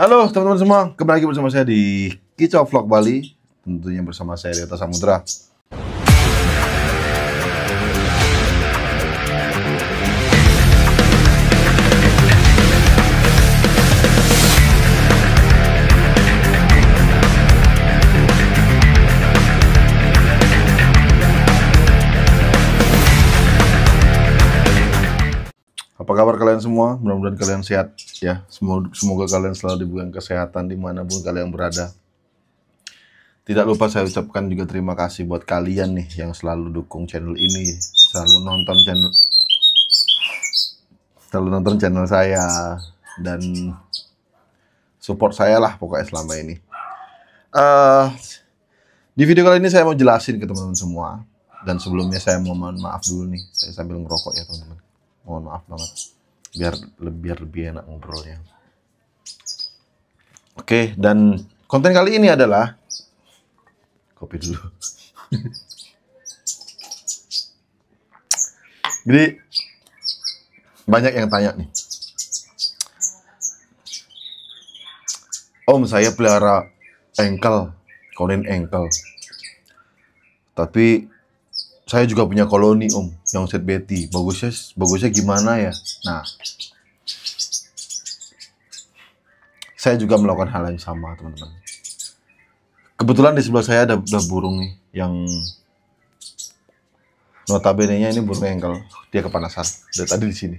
Halo teman-teman semua, kembali lagi bersama saya di Kicau Vlog Bali Tentunya bersama saya Deta Samudra Apa kabar kalian semua? Mudah-mudahan kalian sehat ya. Semoga, semoga kalian selalu diberikan kesehatan dimanapun kalian berada. Tidak lupa saya ucapkan juga terima kasih buat kalian nih yang selalu dukung channel ini, selalu nonton channel, selalu nonton channel saya dan support saya lah pokoknya selama ini. Uh, di video kali ini saya mau jelasin ke teman-teman semua dan sebelumnya saya mau mohon maaf dulu nih, saya sambil ngerokok ya teman-teman mohon maaf banget biar lebih- lebih enak ngobrolnya oke dan konten kali ini adalah kopi dulu jadi banyak yang tanya nih Om saya pelihara engkel, konin engkel. Tapi saya juga punya koloni om yang set beti bagusnya bagusnya gimana ya nah saya juga melakukan hal yang sama teman-teman kebetulan di sebelah saya ada, ada burung nih yang notabene nya ini burung engkel dia kepanasan dari tadi di sini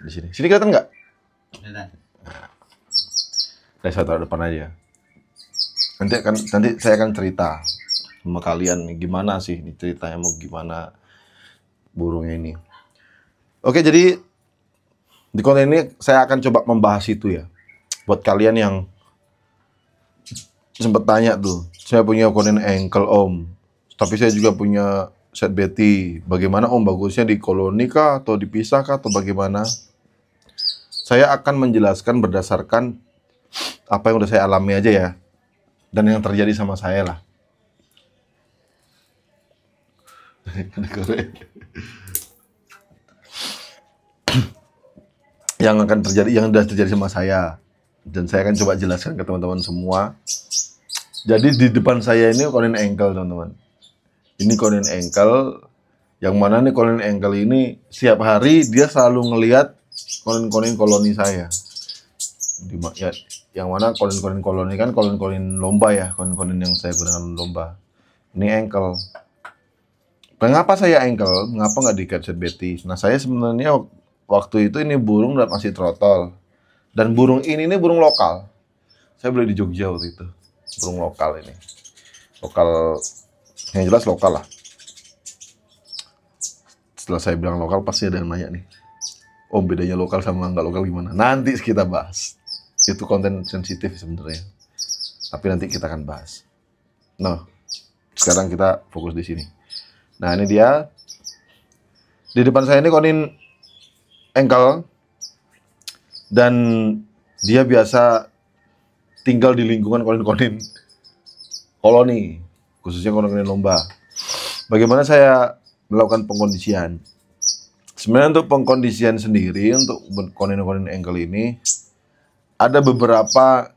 di sini sini kelihatan nggak Nah, saya taruh depan aja. Nanti akan nanti saya akan cerita sama kalian gimana sih ceritanya mau gimana burungnya ini. Oke, jadi di konten ini saya akan coba membahas itu ya. Buat kalian yang sempat tanya tuh, saya punya konten ankle om, tapi saya juga punya set Betty. Bagaimana om bagusnya di koloni kah atau dipisah kah atau bagaimana? Saya akan menjelaskan berdasarkan apa yang udah saya alami aja ya. Dan yang terjadi sama saya lah. yang akan terjadi, yang sudah terjadi sama saya. Dan saya akan coba jelaskan ke teman-teman semua. Jadi di depan saya ini konin engkel teman-teman. Ini konin engkel. Yang mana nih konin engkel ini siap hari dia selalu ngelihat konin-konin koloni saya. Di, ya, yang mana konin-konin koloni kan konin-konin lomba ya, konin-konin yang saya gunakan lomba. Ini engkel. Mengapa saya engkel? Mengapa nggak di capture betis? Nah, saya sebenarnya waktu itu ini burung dan masih trotol. Dan burung ini ini burung lokal. Saya beli di Jogja waktu itu. Burung lokal ini. Lokal yang jelas lokal lah. Setelah saya bilang lokal pasti ada yang nanya nih. oh, bedanya lokal sama nggak lokal gimana? Nanti kita bahas. Itu konten sensitif sebenarnya. Tapi nanti kita akan bahas. Nah, sekarang kita fokus di sini. Nah ini dia. Di depan saya ini konin engkel dan dia biasa tinggal di lingkungan konin-konin koloni, khususnya konin-konin lomba. Bagaimana saya melakukan pengkondisian? Sebenarnya untuk pengkondisian sendiri untuk konin-konin engkel ini ada beberapa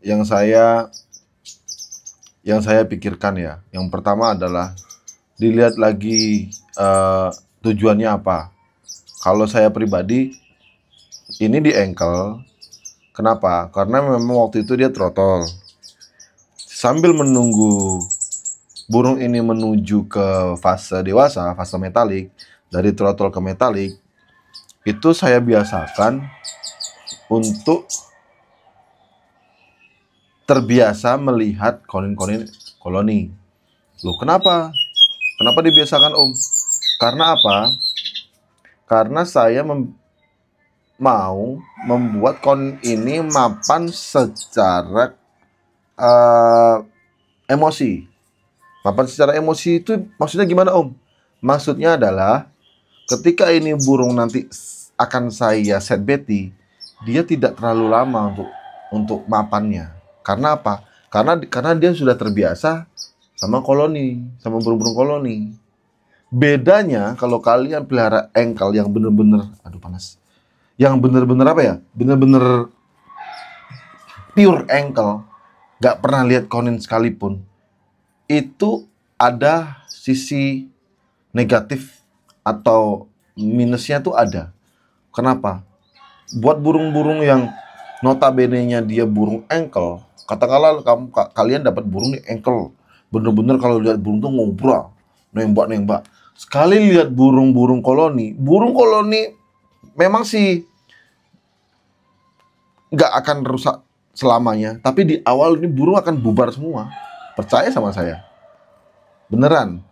yang saya yang saya pikirkan ya. Yang pertama adalah dilihat lagi uh, tujuannya apa. Kalau saya pribadi ini di ankle. Kenapa? Karena memang waktu itu dia trotol. Sambil menunggu burung ini menuju ke fase dewasa, fase metalik, dari trotol ke metalik, itu saya biasakan untuk terbiasa melihat konin-konin koloni. Loh, kenapa? Kenapa dibiasakan Om? Karena apa? Karena saya mem mau membuat kon ini mapan secara uh, emosi. Mapan secara emosi itu maksudnya gimana Om? Maksudnya adalah ketika ini burung nanti akan saya set beti, dia tidak terlalu lama untuk untuk mapannya. Karena apa? Karena karena dia sudah terbiasa sama koloni, sama burung-burung koloni. Bedanya kalau kalian pelihara engkel yang bener-bener, aduh panas, yang bener-bener apa ya, bener-bener pure engkel, gak pernah lihat konin sekalipun, itu ada sisi negatif atau minusnya tuh ada. Kenapa? Buat burung-burung yang notabene-nya dia burung engkel, katakanlah kamu kalian dapat burung di engkel Bener-bener kalau lihat burung tuh ngobrol, nembak-nembak. Sekali lihat burung-burung koloni, burung koloni memang sih nggak akan rusak selamanya. Tapi di awal ini burung akan bubar semua. Percaya sama saya. Beneran.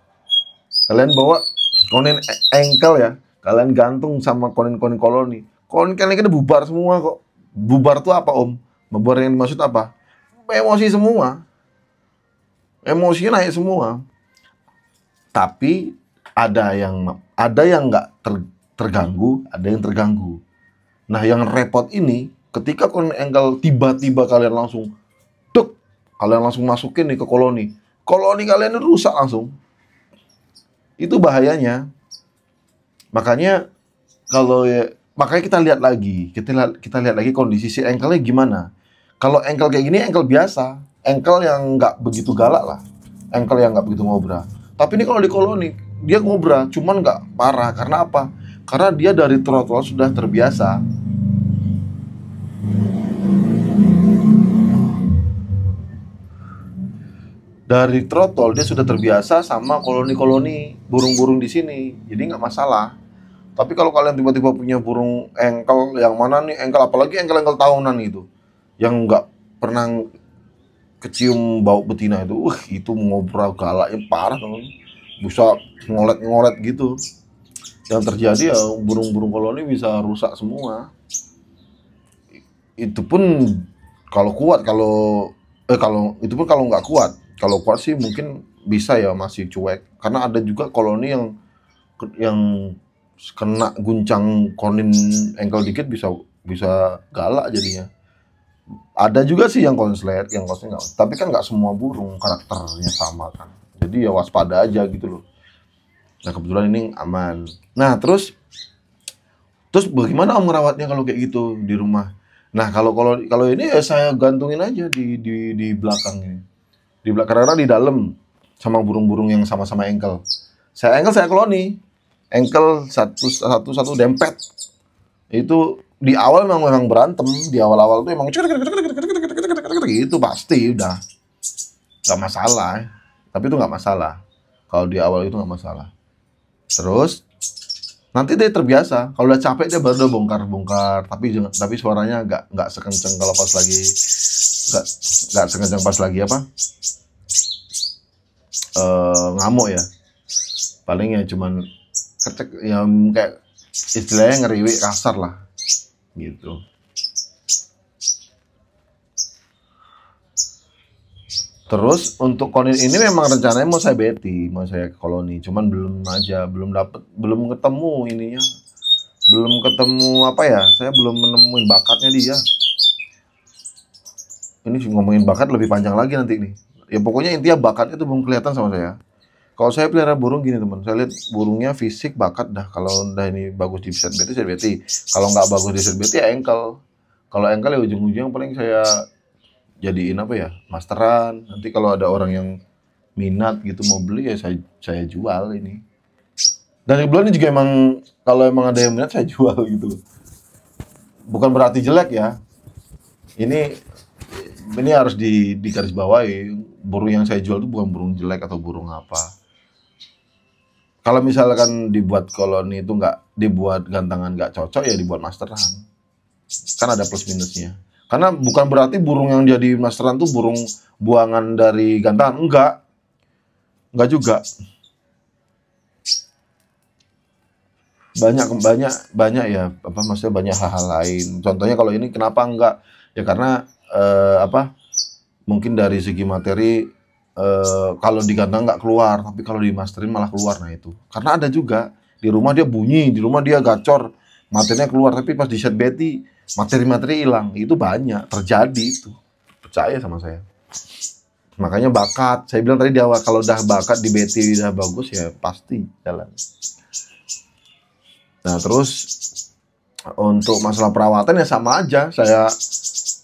Kalian bawa konen e-, engkel ya. Kalian gantung sama konen-konen koloni. Konen kalian ini bubar semua kok. Bubar tuh apa om? Bubar yang dimaksud apa? Emosi semua. Emosinya naik semua. Tapi ada yang ada yang nggak ter, terganggu, ada yang terganggu. Nah, yang repot ini ketika kalian angle tiba-tiba kalian langsung tuk, kalian langsung masukin nih ke koloni. Koloni kalian itu rusak langsung. Itu bahayanya. Makanya kalau ya, makanya kita lihat lagi, kita lihat kita lihat lagi kondisi si engkelnya gimana. Kalau engkel kayak gini engkel biasa, Engkel yang nggak begitu galak lah engkel yang nggak begitu ngobrol tapi ini kalau di koloni dia ngobrol cuman nggak parah karena apa karena dia dari trotol sudah terbiasa dari trotol dia sudah terbiasa sama koloni-koloni burung-burung di sini jadi nggak masalah tapi kalau kalian tiba-tiba punya burung engkel yang mana nih engkel apalagi engkel-engkel tahunan itu yang nggak pernah kecium bau betina itu, uh, itu ngobrol galaknya parah teman. Bisa ngolet-ngolet gitu. Yang terjadi ya burung-burung koloni bisa rusak semua. Itu pun kalau kuat kalau eh kalau itu pun kalau nggak kuat. Kalau kuat sih mungkin bisa ya masih cuek karena ada juga koloni yang yang kena guncang konin engkel dikit bisa bisa galak jadinya ada juga sih yang konslet, yang konslet gak, Tapi kan nggak semua burung karakternya sama kan. Jadi ya waspada aja gitu loh. Nah kebetulan ini aman. Nah terus terus bagaimana om merawatnya kalau kayak gitu di rumah? Nah kalau kalau kalau ini ya saya gantungin aja di di di belakang ini. Di belakang karena di dalam sama burung-burung yang sama-sama engkel. Saya engkel saya koloni. Engkel satu satu satu dempet. Itu di awal memang memang berantem di awal-awal tuh emang gitu pasti udah nggak masalah tapi itu nggak masalah kalau di awal itu nggak masalah terus nanti dia terbiasa kalau udah capek dia baru bongkar-bongkar tapi tapi suaranya nggak nggak sekenceng kalau pas lagi nggak nggak sekenceng pas lagi apa e, ngamuk ya paling ya cuman kecek yang kayak istilahnya ngeriwik kasar lah gitu Terus untuk konin ini memang rencananya mau saya beti, mau saya ke koloni, cuman belum aja, belum dapet belum ketemu ininya, belum ketemu apa ya, saya belum menemuin bakatnya dia. Ini ngomongin bakat lebih panjang lagi nanti nih. Ya pokoknya intinya bakatnya itu belum kelihatan sama saya. Kalau saya pelihara burung gini teman, saya lihat burungnya fisik bakat dah. Kalau udah ini bagus di set beti, set Kalau nggak bagus di set beti, ya engkel. Kalau engkel ya ujung-ujung paling saya jadiin apa ya masteran. Nanti kalau ada orang yang minat gitu mau beli ya saya saya jual ini. Dan kebetulan ini juga emang kalau emang ada yang minat saya jual gitu. Bukan berarti jelek ya. Ini ini harus di garis bawahi burung yang saya jual itu bukan burung jelek atau burung apa kalau misalkan dibuat koloni itu nggak dibuat gantangan nggak cocok ya dibuat masteran. Kan ada plus minusnya. Karena bukan berarti burung yang jadi masteran tuh burung buangan dari gantangan. Enggak. Enggak juga. Banyak banyak banyak ya apa maksudnya banyak hal-hal lain. Contohnya kalau ini kenapa enggak? Ya karena eh, apa? Mungkin dari segi materi Eh, kalau digandang nggak keluar, tapi kalau dimasterin malah keluar. Nah itu, karena ada juga di rumah dia bunyi, di rumah dia gacor, materinya keluar, tapi pas di set Betty materi-materi hilang. Itu banyak terjadi itu. Percaya sama saya. Makanya bakat, saya bilang tadi di awal kalau udah bakat di Betty udah bagus ya pasti jalan. Nah terus untuk masalah perawatan ya sama aja. Saya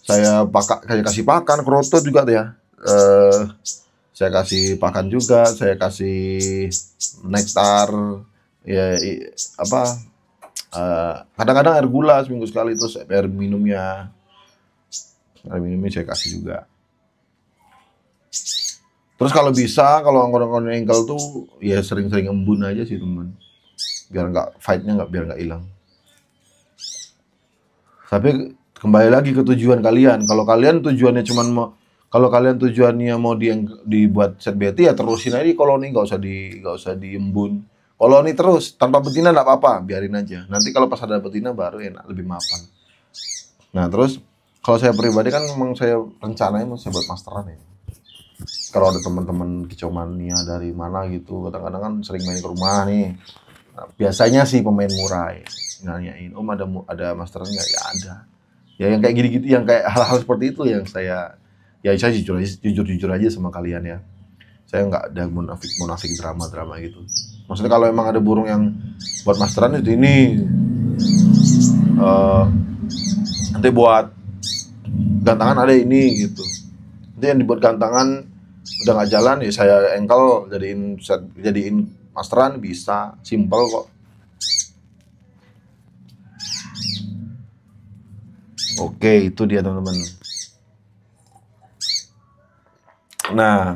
saya pakai saya kasih pakan, kroto juga tuh ya. eh, saya kasih pakan juga saya kasih nektar ya apa eh, kadang-kadang uh, air gula seminggu sekali terus air minumnya air minumnya saya kasih juga terus kalau bisa kalau angkor-angkor engkel tuh ya sering-sering embun aja sih teman biar nggak fightnya nggak biar nggak hilang tapi kembali lagi ke tujuan kalian kalau kalian tujuannya cuma kalau kalian tujuannya mau di, dibuat set BT ya terusin aja di koloni, nggak usah di nggak usah diembun. Koloni terus tanpa betina nggak apa-apa, biarin aja. Nanti kalau pas ada betina baru enak lebih mapan. Nah terus kalau saya pribadi kan memang saya rencananya mau saya buat masteran ya. Kalau ada teman-teman kicomania dari mana gitu, kadang-kadang kan sering main ke rumah nih. Nah, biasanya sih pemain murai nanyain om ada ada masteran nggak ya ada ya yang kayak gini-gini yang kayak hal-hal seperti itu yang saya ya saya jujur aja jujur jujur aja sama kalian ya saya nggak ada munafik munafik drama drama gitu maksudnya kalau emang ada burung yang buat masteran itu ini uh, nanti buat gantangan ada ini gitu nanti yang dibuat gantangan udah nggak jalan ya saya engkel jadiin jadiin masteran bisa simple kok oke itu dia teman-teman Nah,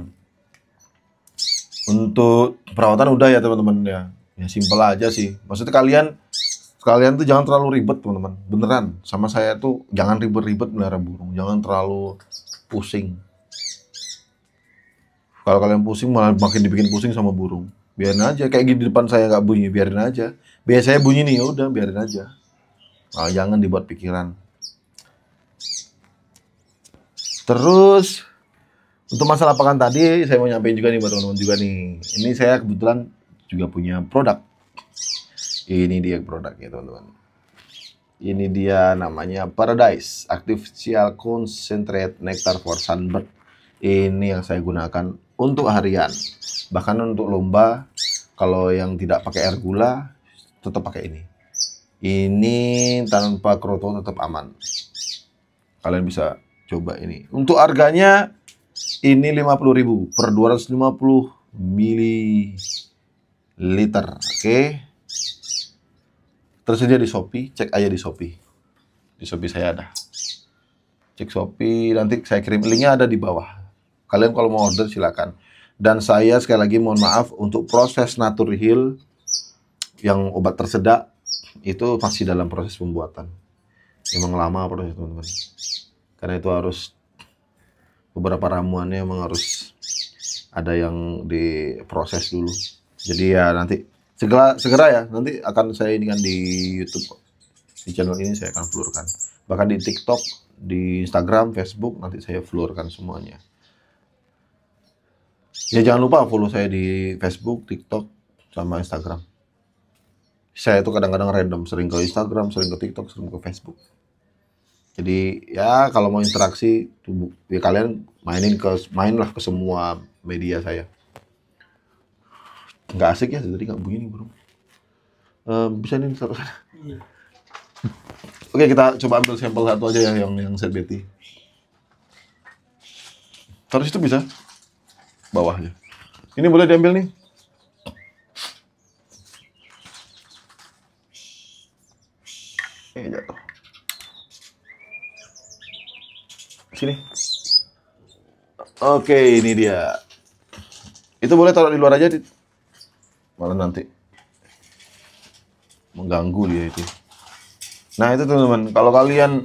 untuk perawatan udah ya teman-teman ya. Ya simpel aja sih. Maksudnya kalian kalian tuh jangan terlalu ribet teman-teman. Beneran sama saya tuh jangan ribet-ribet melihara burung. Jangan terlalu pusing. Kalau kalian pusing malah makin dibikin pusing sama burung. Biarin aja kayak gini di depan saya nggak bunyi, biarin aja. Biasanya bunyi nih, ya udah biarin aja. Nah, jangan dibuat pikiran. Terus untuk masalah pakan tadi, saya mau nyampein juga nih buat teman-teman juga nih. Ini saya kebetulan juga punya produk. Ini dia produknya teman-teman. Ini dia namanya Paradise Artificial Concentrate Nectar for Sunbird. Ini yang saya gunakan untuk harian. Bahkan untuk lomba, kalau yang tidak pakai air gula, tetap pakai ini. Ini tanpa kroto tetap aman. Kalian bisa coba ini. Untuk harganya ini 50.000 per 250 ml Oke. Okay. Tersedia di Shopee, cek aja di Shopee. Di Shopee saya ada. Cek Shopee, nanti saya kirim linknya ada di bawah. Kalian kalau mau order silakan. Dan saya sekali lagi mohon maaf untuk proses Hill yang obat tersedak itu masih dalam proses pembuatan. Memang lama proses teman-teman. Karena itu harus beberapa ramuannya emang harus ada yang diproses dulu. Jadi ya nanti segera segera ya nanti akan saya ini kan di YouTube di channel ini saya akan flurkan. Bahkan di TikTok, di Instagram, Facebook nanti saya flurkan semuanya. Ya jangan lupa follow saya di Facebook, TikTok, sama Instagram. Saya itu kadang-kadang random, sering ke Instagram, sering ke TikTok, sering ke Facebook. Jadi ya kalau mau interaksi tubuh ya kalian mainin ke mainlah ke semua media saya. Nggak asik ya jadi nggak bunyi nih bro. uh, bisa nih satu iya. Oke kita coba ambil sampel satu aja ya, yang yang, yang set beti Taruh situ bisa bawahnya. Ini boleh diambil nih. Ini jatuh. Sini. Oke, ini dia. Itu boleh taruh di luar aja, Dit. Malah nanti mengganggu dia itu. Nah, itu teman-teman, kalau kalian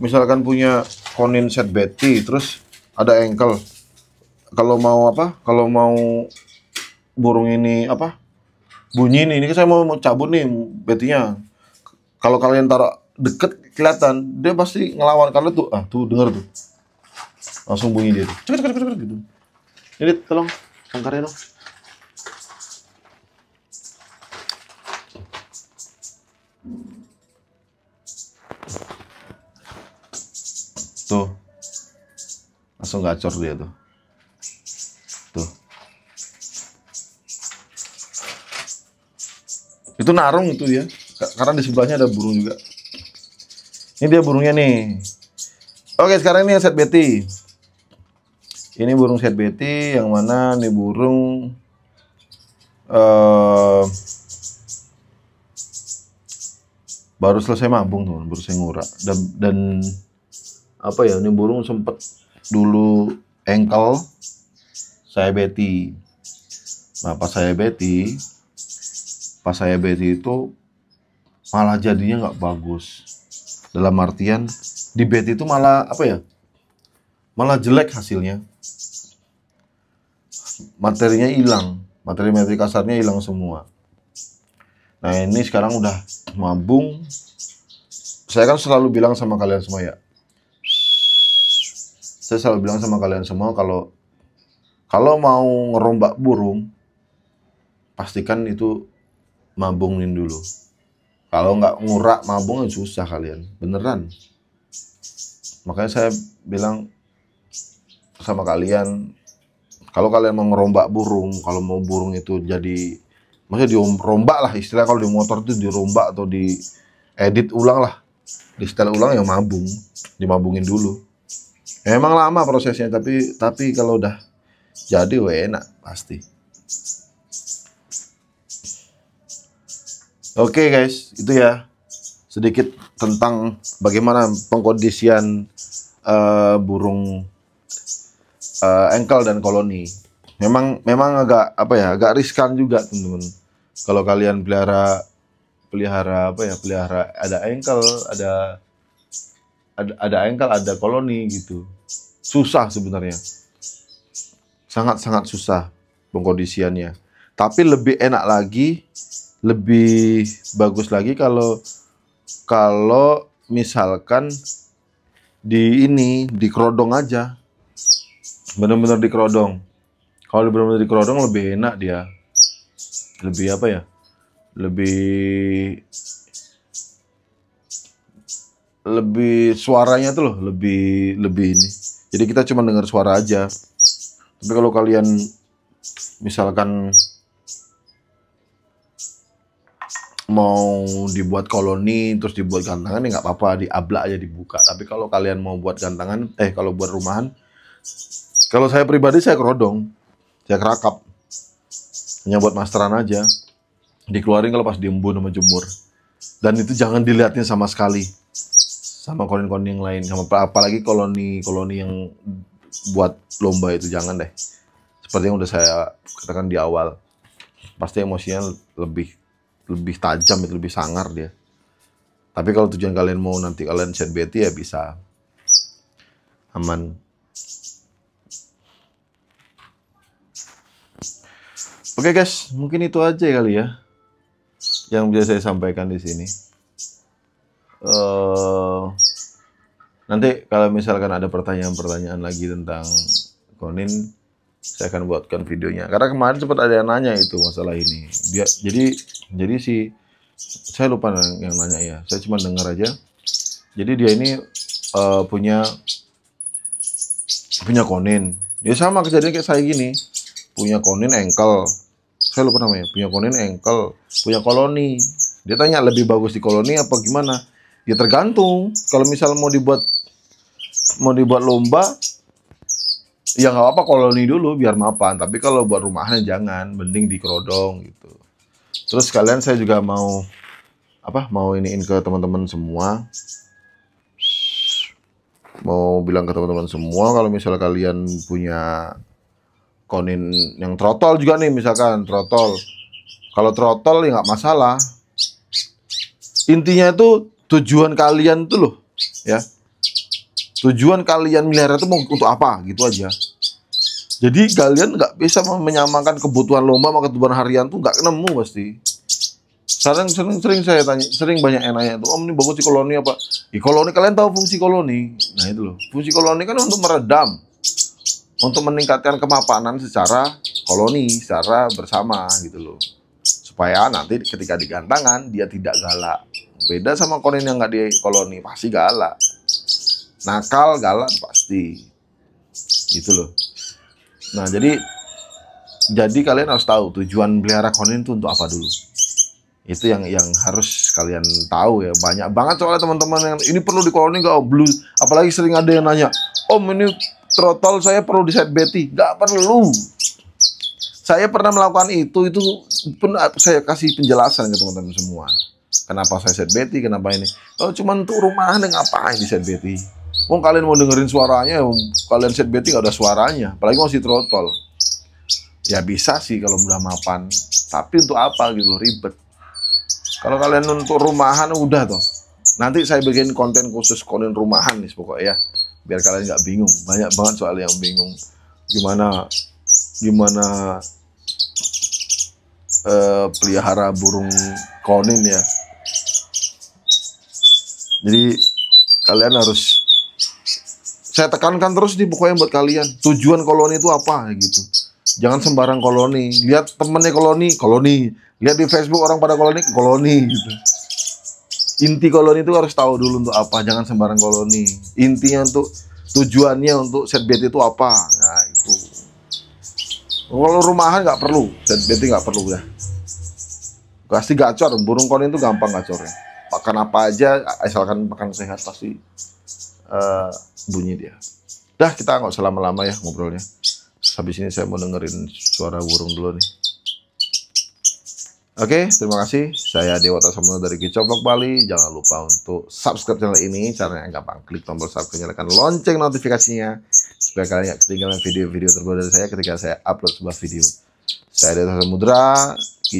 misalkan punya konin set Betty terus ada engkel, Kalau mau apa? Kalau mau burung ini apa? Bunyi nih, ini saya mau, mau cabut nih betinya. Kalau kalian taruh deket kelihatan dia pasti ngelawan karena tuh ah tuh denger tuh langsung bunyi dia tuh cepet cepet cepet gitu jadi tolong angkarnya dong tuh langsung gacor dia tuh tuh itu narung itu ya karena di sebelahnya ada burung juga ini dia burungnya nih. Oke, sekarang ini yang set Betty. Ini burung set Betty yang mana nih burung uh, baru selesai mabung tuh, baru saya ngura dan, dan apa ya ini burung sempet dulu engkel saya Betty. nah pas saya Betty. pas saya Betty itu malah jadinya nggak bagus dalam artian di bet itu malah apa ya? Malah jelek hasilnya. Materinya hilang, materi-materi kasarnya hilang semua. Nah, ini sekarang udah mabung. Saya kan selalu bilang sama kalian semua ya. Saya selalu bilang sama kalian semua kalau kalau mau ngerombak burung, pastikan itu mabungin dulu. Kalau nggak ngurak mabung ya susah kalian, beneran. Makanya saya bilang sama kalian, kalau kalian mau ngerombak burung, kalau mau burung itu jadi, maksudnya dirombak lah istilah kalau di motor itu dirombak atau di edit ulang lah, di setel ulang yang mabung, dimabungin dulu. Ya, emang lama prosesnya, tapi tapi kalau udah jadi enak pasti. Oke okay guys, itu ya sedikit tentang bagaimana pengkondisian uh, burung uh, engkel dan koloni. Memang memang agak apa ya, agak riskan juga teman-teman. Kalau kalian pelihara pelihara apa ya, pelihara ada engkel, ada ada, engkel, ada koloni gitu. Susah sebenarnya. Sangat-sangat susah pengkondisiannya. Tapi lebih enak lagi lebih bagus lagi kalau kalau misalkan di ini di kerodong aja bener-bener di kerodong kalau bener-bener di kerodong lebih enak dia lebih apa ya lebih lebih suaranya tuh loh lebih lebih ini jadi kita cuma dengar suara aja tapi kalau kalian misalkan mau dibuat koloni terus dibuat gantangan ya nggak apa-apa diabla aja dibuka tapi kalau kalian mau buat gantangan eh kalau buat rumahan kalau saya pribadi saya kerodong saya kerakap hanya buat masteran aja dikeluarin kalau pas diembun sama jemur dan itu jangan dilihatin sama sekali sama koloni-koloni yang lain sama apalagi koloni-koloni yang buat lomba itu jangan deh seperti yang udah saya katakan di awal pasti emosinya lebih lebih tajam itu lebih sangar dia tapi kalau tujuan kalian mau nanti kalian chat Betty ya bisa aman Oke okay guys, mungkin itu aja kali ya yang bisa saya sampaikan di sini. Uh, nanti kalau misalkan ada pertanyaan-pertanyaan lagi tentang Konin, saya akan buatkan videonya. Karena kemarin sempat ada yang nanya itu masalah ini. Dia, jadi jadi si saya lupa yang nanya ya. Saya cuma dengar aja. Jadi dia ini uh, punya punya konin. Dia sama kejadian kayak saya gini. Punya konin engkel. Saya lupa namanya. Punya konin engkel. Punya koloni. Dia tanya lebih bagus di koloni apa gimana? Ya tergantung. Kalau misal mau dibuat mau dibuat lomba, ya nggak apa koloni dulu biar mapan. Tapi kalau buat rumahan jangan, mending di kerodong gitu. Terus kalian saya juga mau apa? Mau iniin ke teman-teman semua. Mau bilang ke teman-teman semua kalau misalnya kalian punya konin yang trotol juga nih misalkan trotol. Kalau trotol ya nggak masalah. Intinya itu tujuan kalian tuh loh ya. Tujuan kalian miliaran itu mau untuk apa gitu aja. Jadi kalian nggak bisa menyamakan kebutuhan lomba sama kebutuhan harian tuh nggak nemu pasti. Sering, sering-sering saya tanya, sering banyak yang nanya tuh, om ini bagus si koloni apa? Di koloni kalian tahu fungsi koloni? Nah itu loh, fungsi koloni kan untuk meredam, untuk meningkatkan kemapanan secara koloni, secara bersama gitu loh. Supaya nanti ketika digantangan dia tidak galak. Beda sama koloni yang nggak di koloni pasti galak, nakal galak pasti. Gitu loh Nah, jadi jadi kalian harus tahu tujuan pelihara konin itu untuk apa dulu. Itu yang yang harus kalian tahu ya. Banyak banget soalnya teman-teman yang ini perlu di koloni enggak blue. Apalagi sering ada yang nanya, "Om, ini trotol saya perlu di set Betty." Enggak perlu. Saya pernah melakukan itu, itu pun ah, saya kasih penjelasan ke teman-teman semua. Kenapa saya set Betty, kenapa ini? Oh, cuma untuk rumahan ngapain di set Betty? Wong kalian mau dengerin suaranya, kalian set betting ada suaranya, apalagi masih trotol. Ya bisa sih kalau udah mapan, tapi untuk apa gitu ribet. Kalau kalian untuk rumahan udah toh. Nanti saya bikin konten khusus konten rumahan nih pokoknya ya. Biar kalian nggak bingung. Banyak banget soal yang bingung. Gimana gimana eh, pelihara burung konin ya. Jadi kalian harus saya tekankan terus di pokoknya buat kalian tujuan koloni itu apa gitu jangan sembarang koloni lihat temennya koloni koloni lihat di Facebook orang pada koloni koloni gitu inti koloni itu harus tahu dulu untuk apa jangan sembarang koloni intinya untuk tujuannya untuk set bed itu apa nah itu kalau rumahan nggak perlu set bed nggak perlu ya pasti gacor burung koloni itu gampang gacornya makan apa aja asalkan makan sehat pasti Eh, bunyi dia. Dah kita nggak usah lama-lama ya ngobrolnya. Habis ini saya mau dengerin suara burung dulu nih. Oke, okay, terima kasih. Saya Dewa Tasamono dari Kicau Vlog Bali. Jangan lupa untuk subscribe channel ini. Caranya gampang. Klik tombol subscribe, nyalakan lonceng notifikasinya. Supaya kalian nggak ketinggalan video-video terbaru dari saya ketika saya upload sebuah video. Saya Dewa Tasamudra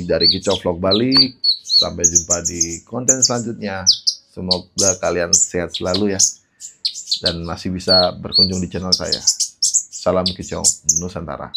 dari Kicau Vlog Bali. Sampai jumpa di konten selanjutnya. Semoga kalian sehat selalu ya dan masih bisa berkunjung di channel saya. Salam kicau Nusantara.